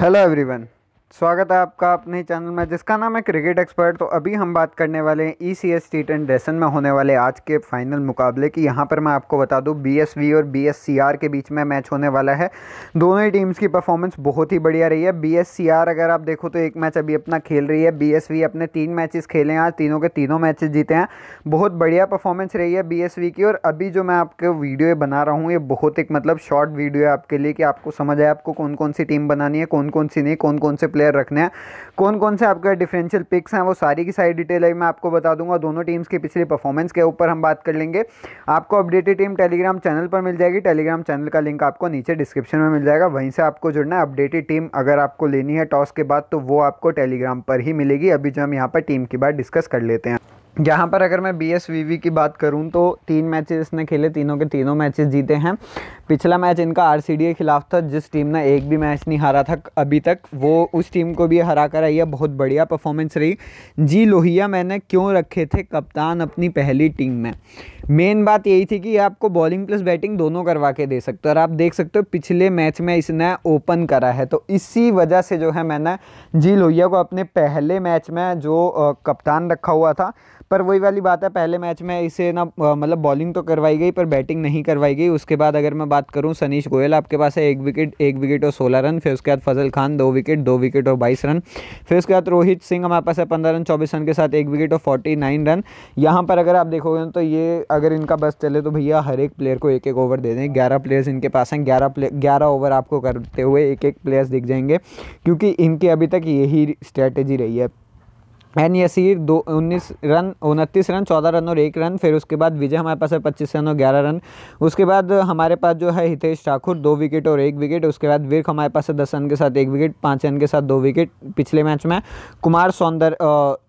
hello everyone स्वागत है आपका अपने चैनल में जिसका नाम है क्रिकेट एक्सपर्ट तो अभी हम बात करने वाले हैं E C S T ten डेसन में होने वाले आज के फाइनल मुकाबले की यहाँ पर मैं आपको बता दूँ बी एस वी और बी एस सी आर के बीच में मैच होने वाला है दोनों ही टीम्स की परफॉर्मेंस बहुत ही बढ़िया रही है बी एस सी आर अगर आप देखो तो एक मैच अभी अपना खेल रही है बी एस वी अपने तीन मैचेस खेले हैं आज तीनों के तीनों मैचेस जीते हैं बहुत बढ़िया परफॉर्मेंस रही है बी एस वी की और अभी जो मैं आपके वीडियो बना रहा हूँ ये बहुत एक मतलब शॉर्ट वीडियो है आपके लिए कि आपको समझ आए आपको कौन कौन सी टीम बनानी है कौन कौन सी नहीं कौन कौन से प्लेयर रखने हैं कौन कौन से आपके डिफरेंशियल पिक्स हैं वो सारी की सारी डिटेल है मैं आपको बता दूंगा दोनों टीम्स की पिछली परफॉर्मेंस के ऊपर हम बात कर लेंगे आपको अपडेटेड टीम टेलीग्राम चैनल पर मिल जाएगी टेलीग्राम चैनल का लिंक आपको नीचे डिस्क्रिप्शन में मिल जाएगा वहीं से आपको जुड़ना है अपडेटेड टीम अगर आपको लेनी है टॉस के बाद तो वो आपको टेलीग्राम पर ही मिलेगी अभी जो हम यहाँ पर टीम की बात डिस्कस कर लेते हैं यहाँ पर अगर मैं बी एस वी वी की बात करूँ तो तीन मैचेस इसने खेले तीनों के तीनों मैचेस जीते हैं पिछला मैच इनका आर सी डी के खिलाफ था जिस टीम ने एक भी मैच नहीं हारा था अभी तक वो उस टीम को भी हरा कर आई है बहुत बढ़िया परफॉर्मेंस रही जी लोहिया मैंने क्यों रखे थे कप्तान अपनी पहली टीम में मेन बात यही थी कि आपको बॉलिंग प्लस बैटिंग दोनों करवा के दे सकते हो और आप देख सकते हो पिछले मैच में इसने ओपन करा है तो इसी वजह से जो है मैंने जी लोहिया को अपने पहले मैच में जो कप्तान रखा हुआ था पर वही वाली बात है पहले मैच में इसे ना मतलब बॉलिंग तो करवाई गई पर बैटिंग नहीं करवाई गई उसके बाद अगर मैं बात करूँ सनीश गोयल आपके पास है एक विकेट एक विकेट और सोलह रन फिर उसके बाद फजल खान दो विकेट दो विकेट और बाईस रन फिर उसके बाद रोहित सिंह हमारे पास है पंद्रह रन चौबीस रन के साथ एक विकेट और फोर्टी रन यहाँ पर अगर आप देखोगे तो ये अगर इनका बस चले तो भैया हर एक प्लेयर को एक एक ओवर दे दें ग्यारह प्लेयर्स इनके पास हैं ग्यारह प्ले ग्यारह ओवर आपको करते हुए एक एक प्लेयर्स दिख जाएंगे क्योंकि इनके अभी तक यही स्ट्रैटेजी रही है एन यसीर दो उन्नीस रन उनतीस रन चौदह रन और एक रन फिर उसके बाद विजय हमारे पास है पच्चीस रन और ग्यारह रन उसके बाद हमारे पास जो है हितेश ठाकुर दो विकेट और एक विकेट उसके बाद वीर हमारे पास है दस रन के साथ एक विकेट पाँच रन के साथ दो विकेट पिछले मैच में कुमार सौंदर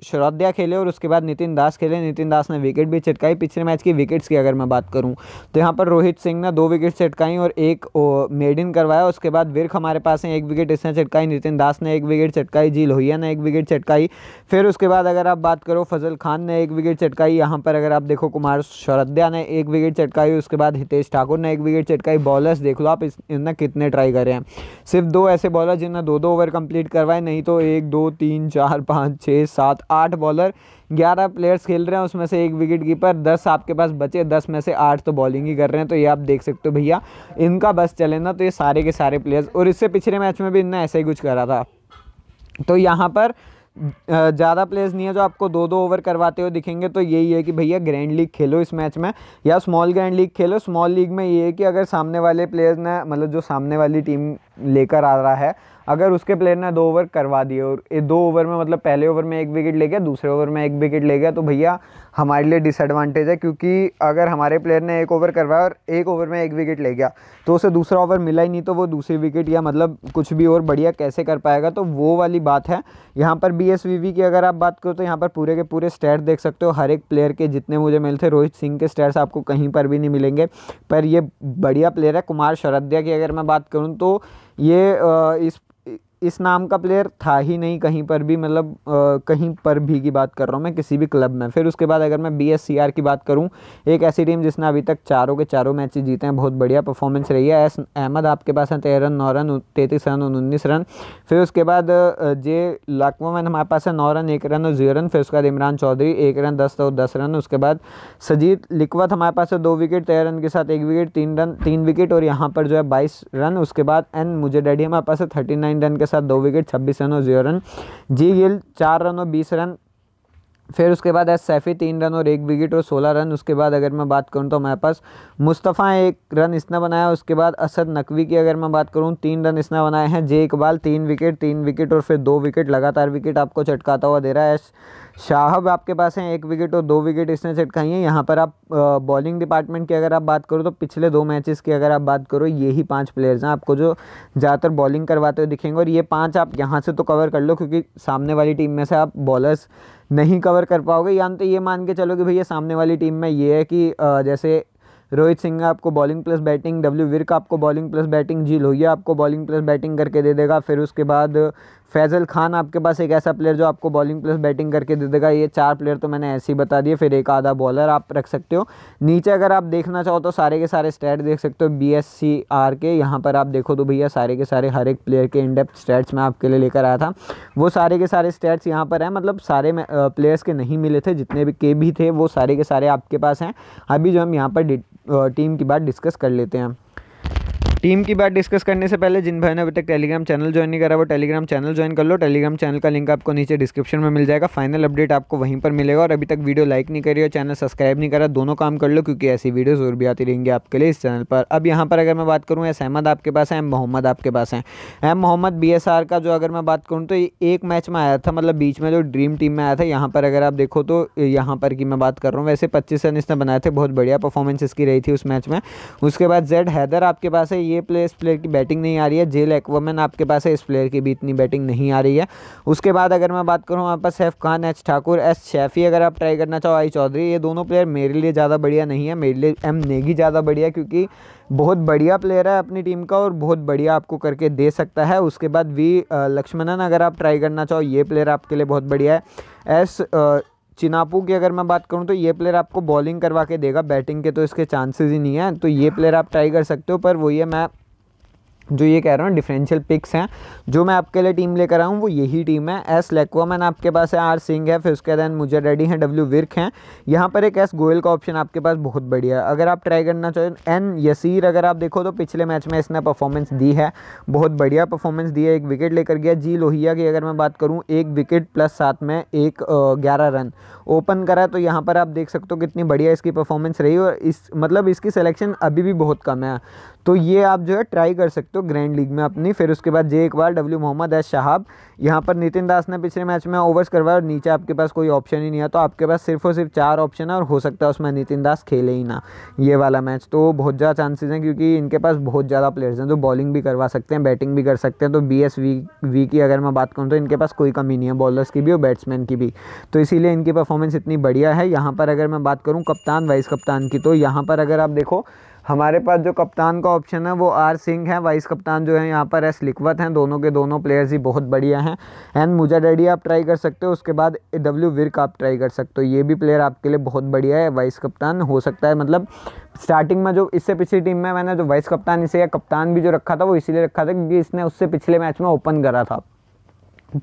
श्रोध्या खेले और उसके बाद नितिन दास खेले नितिन दास ने विकेट भी छिटकाई पिछले मैच की विकेट्स की अगर मैं बात करूँ तो यहाँ पर रोहित सिंह ने दो विकेट छिटकाई और एक मेड इन करवाया उसके बाद विर्क हमारे पास है एक विकेट इसने छिटकाई नितिन दास ने एक विकेट छिटकाई जी लोहिया ने एक विकेट छिटकाई फिर उसके बाद अगर आप बात करो फजल खान ने एक विकेट चटकाई यहाँ पर अगर आप देखो कुमार शरद्या ने एक विकेट चटकाई उसके बाद हितेश ठाकुर ने एक विकेट चटकाई बॉलर्स देख लो आप इतना कितने ट्राई करे हैं सिर्फ दो ऐसे बॉलर जिन्हें दो दो ओवर कंप्लीट करवाए नहीं तो एक दो तीन चार पाँच छः सात आठ बॉलर ग्यारह प्लेयर्स खेल रहे हैं उसमें से एक विकेट कीपर दस आपके पास बचे दस में से आठ तो बॉलिंग ही कर रहे हैं तो ये आप देख सकते हो भैया इनका बस चले ना तो ये सारे के सारे प्लेयर्स और इससे पिछले मैच में भी इनने ऐसा ही कुछ करा था तो यहाँ पर ज़्यादा प्लेयर्स नहीं है जो आपको दो दो ओवर करवाते हुए दिखेंगे तो यही है कि भैया ग्रैंड लीग खेलो इस मैच में या स्मॉल ग्रैंड लीग खेलो स्मॉल लीग में ये है कि अगर सामने वाले प्लेयर्स ने मतलब जो सामने वाली टीम लेकर आ रहा है अगर उसके प्लेयर ने दो ओवर करवा दिए और दो ओवर में मतलब पहले ओवर में एक विकेट ले गया दूसरे ओवर में एक विकेट ले गया तो भैया हमारे लिए डिसएडवांटेज है क्योंकि अगर हमारे प्लेयर ने एक ओवर करवाया और एक ओवर में एक विकेट ले गया तो उसे दूसरा ओवर मिला ही नहीं तो वो दूसरी विकेट या मतलब कुछ भी और बढ़िया कैसे कर पाएगा तो वो वाली बात है यहाँ पर बी की अगर आप बात करो तो यहाँ पर पूरे के पूरे स्टैट देख सकते हो हर एक प्लेयर के जितने मुझे मिले थे रोहित सिंह के स्टैट्स आपको कहीं पर भी नहीं मिलेंगे पर ये बढ़िया प्लेयर है कुमार शरद्या की अगर मैं बात करूँ तो ये इस इस नाम का प्लेयर था ही नहीं कहीं पर भी मतलब कहीं पर भी की बात कर रहा हूँ मैं किसी भी क्लब में फिर उसके बाद अगर मैं बी की बात करूँ एक ऐसी टीम जिसने अभी तक चारों के चारों मैच जीते हैं बहुत बढ़िया परफॉर्मेंस रही है एस अहमद आपके पास हैं तेरह नौ रन तैंतीस रन उन्नीस रन फिर उसके बाद जे लाकवामैन हमारे पास है नौ रन एक रन और जीरो रन फिर उसके बाद इमरान चौधरी एक रन दस और दस रन उसके बाद सजीत लिकवत हमारे पास है दो विकेट तेरह रन के साथ एक विकेट तीन रन तीन विकेट और यहाँ पर जो है बाईस रन उसके बाद एन मुझे डैडी हमारे पास है थर्टी रन के साथ दो विकेट छब्बीस रन और जीरो रन जी गिल चार रन और बीस रन फिर उसके बाद एस सैफ़ी तीन रन और एक विकेट और सोलह रन उसके बाद अगर मैं बात करूं तो हमारे पास मुस्तफ़ा एक रन इसने बनाया उसके बाद असद नकवी की अगर मैं बात करूं तीन रन इसने बनाए हैं जे इकबाल तीन विकेट तीन विकेट और फिर दो विकेट लगातार विकेट आपको चटकाता हुआ दे रहा है एस शाहब आपके पास हैं एक विकेट और दो विकेट इसने सेट खाई हैं यहाँ पर आप बॉलिंग डिपार्टमेंट की अगर आप बात करो तो पिछले दो मैचेस की अगर आप बात करो यही पांच प्लेयर्स हैं आपको जो ज़्यादातर बॉलिंग करवाते हुए दिखेंगे और ये पांच आप यहाँ से तो कवर कर लो क्योंकि सामने वाली टीम में से आप बॉलर्स नहीं कवर कर पाओगे या तो ये मान के चलो कि भैया सामने वाली टीम में ये है कि जैसे रोहित सिंह आपको bowling plus batting W Virk आपको bowling plus batting G Lohia आपको बॉलिंग प्लस बैटिंग करके दे देगा फिर उसके बाद फैज़ल खान आपके पास एक ऐसा प्लेयर जो आपको बॉलिंग प्लस बैटिंग करके दे देगा ये चार प्लेयर तो मैंने ऐसे ही बता दिए फिर एक आधा बॉलर आप रख सकते हो नीचे अगर आप देखना चाहो तो सारे के सारे स्टैट देख सकते हो बी एस सी आर के यहाँ पर आप देखो तो भैया सारे के सारे हर एक प्लेयर के इंडेप्थ स्टैट्स मैं आपके लिए लेकर आया था वो सारे के सारे स्टैट्स यहाँ पर हैं मतलब सारे प्लेयर्स के नहीं मिले थे जितने भी के भी थे वो सारे के सारे आपके पास हैं अभी जो हम यहाँ पर टीम की बात डिस्कस कर लेते हैं टीम की बात डिस्कस करने से पहले जिन भाई ने अभी तक टेलीग्राम चैनल ज्वाइन नहीं करा वो टेलीग्राम चैनल ज्वाइन कर लो टेलीग्राम चैनल का लिंक आपको नीचे डिस्क्रिप्शन में मिल जाएगा फाइनल अपडेट आपको वहीं पर मिलेगा और अभी तक वीडियो लाइक नहीं करी और चैनल सब्सक्राइब नहीं करा दोनों काम कर लो क्योंकि ऐसी वीडियो जरूर भी आती रहेंगी आपके लिए इस चैनल पर अब यहाँ पर अगर मैं बात करूँ एस अहमद आपके पास है एम मोहम्मद आपके पास है एम मोहम्मद बी का जो अगर मैं बात करूँ तो एक मैच में आया था मतलब बीच में जो ड्रीम टीम में आया था यहाँ पर अगर आप देखो तो यहाँ पर की मैं बात कर रहा हूँ वैसे पच्चीस रन इसने बनाए थे बहुत बढ़िया परफॉर्मेंस इसकी रही थी उस मैच में उसके बाद जेड हैदर आपके पास है ये प्लेयर इस प्लेयर की बैटिंग नहीं आ रही है जेल एक्वामैन आपके पास है इस प्लेयर की भी इतनी बैटिंग नहीं आ रही है उसके बाद अगर मैं बात करूँ हमारे पास सैफ खान एच ठाकुर एस शैफी अगर आप ट्राई करना चाहो आई चौधरी ये दोनों प्लेयर मेरे लिए ज़्यादा बढ़िया नहीं है मेरे लिए एम नेगी ज़्यादा बढ़िया क्योंकि बहुत बढ़िया प्लेयर है अपनी टीम का और बहुत बढ़िया आपको करके दे सकता है उसके बाद वी लक्ष्मणन अगर आप ट्राई करना चाहो ये प्लेयर आपके लिए बहुत बढ़िया है एस चिनापू की अगर मैं बात करूँ तो ये प्लेयर आपको बॉलिंग करवा के देगा बैटिंग के तो इसके चांसेस ही नहीं है तो ये प्लेयर आप ट्राई कर सकते हो पर वही है मैं जो ये कह रहा हूँ डिफरेंशियल पिक्स हैं जो मैं आपके लिए टीम लेकर आऊँ वो यही टीम है एस मैन आपके पास है आर सिंह है फिर उसके बाद मुझे रेडी हैं डब्ल्यू विर्क हैं यहाँ पर एक एस गोयल का ऑप्शन आपके पास बहुत बढ़िया है अगर आप ट्राई करना चाहें एन यसीर अगर आप देखो तो पिछले मैच में इसने परफॉर्मेंस दी है बहुत बढ़िया परफॉर्मेंस दी है एक विकेट लेकर गया जी लोहिया की अगर मैं बात करूँ एक विकेट प्लस साथ में एक ग्यारह रन ओपन करा तो यहाँ पर आप देख सकते हो कितनी बढ़िया इसकी परफॉर्मेंस रही और इस मतलब इसकी सलेक्शन अभी भी बहुत कम है तो ये आप जो है ट्राई कर सकते हो हो तो ग्रैंड लीग में अपनी फिर उसके बाद J Iqbal W Mohammad S Shahab यहाँ पर नितिन दास ने पिछले मैच में ओवर्स करवाया और नीचे आपके पास कोई ऑप्शन ही नहीं है तो आपके पास सिर्फ और सिर्फ चार ऑप्शन है और हो सकता है उसमें नितिन दास खेले ही ना ये वाला मैच तो बहुत ज़्यादा चांसेज हैं क्योंकि इनके पास बहुत ज़्यादा प्लेयर्स हैं जो बॉलिंग भी करवा सकते हैं बैटिंग भी कर सकते हैं तो बी एस वी वी की अगर मैं बात करूँ तो इनके पास कोई कमी नहीं है बॉलर्स की भी और बैट्समैन की भी तो इसीलिए इनकी परफॉर्मेंस इतनी बढ़िया है यहाँ पर अगर मैं बात करूँ कप्तान वाइस कप्तान की तो यहाँ पर अगर आप देखो हमारे पास जो कप्तान का ऑप्शन है वो आर सिंह है वाइस कप्तान जो है यहाँ पर एस लिखवत हैं दोनों के दोनों प्लेयर्स ही बहुत बढ़िया हैं एंड मुजा डैडी आप ट्राई कर सकते हो उसके बाद ए डब्ल्यू विर्क आप ट्राई कर सकते हो ये भी प्लेयर आपके लिए बहुत बढ़िया है वाइस कप्तान हो सकता है मतलब स्टार्टिंग में जो इससे पिछली टीम में मैंने जो वाइस कप्तान इसे या कप्तान भी जो रखा था वो इसीलिए रखा था क्योंकि इसने उससे पिछले मैच में ओपन करा था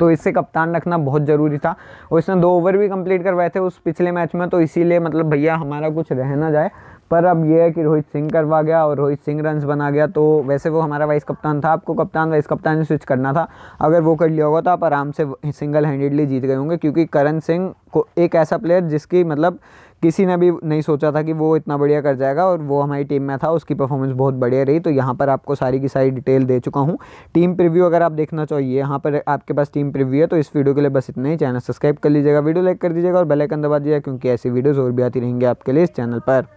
तो इससे कप्तान रखना बहुत ज़रूरी था और इसने दो ओवर भी कंप्लीट करवाए थे उस पिछले मैच में तो इसीलिए मतलब भैया हमारा कुछ रह ना जाए पर अब यह है कि रोहित सिंह करवा गया और रोहित सिंह रन्स बना गया तो वैसे वो हमारा वाइस कप्तान था आपको कप्तान वाइस कप्तान स्विच करना था अगर वो कर लिया होगा तो आप आराम से सिंगल हैंडेडली जीत गए होंगे क्योंकि करण सिंह को एक ऐसा प्लेयर जिसकी मतलब किसी ने भी नहीं सोचा था कि वो इतना बढ़िया कर जाएगा और वो हमारी टीम में था उसकी परफॉर्मेंस बहुत बढ़िया रही तो यहाँ पर आपको सारी की सारी डिटेल दे चुका हूँ टीम प्रीव्यू अगर आप देखना चाहिए यहाँ पर आपके पास टीम प्रीव्यू है तो इस वीडियो के लिए बस इतना ही चैनल सब्सक्राइब कर लीजिएगा वीडियो लाइक कर दीजिएगा और बेलाइकन दबा दीजिएगा क्योंकि ऐसी वीडियोज़ और भी आती रहेंगी आपके लिए इस चैनल पर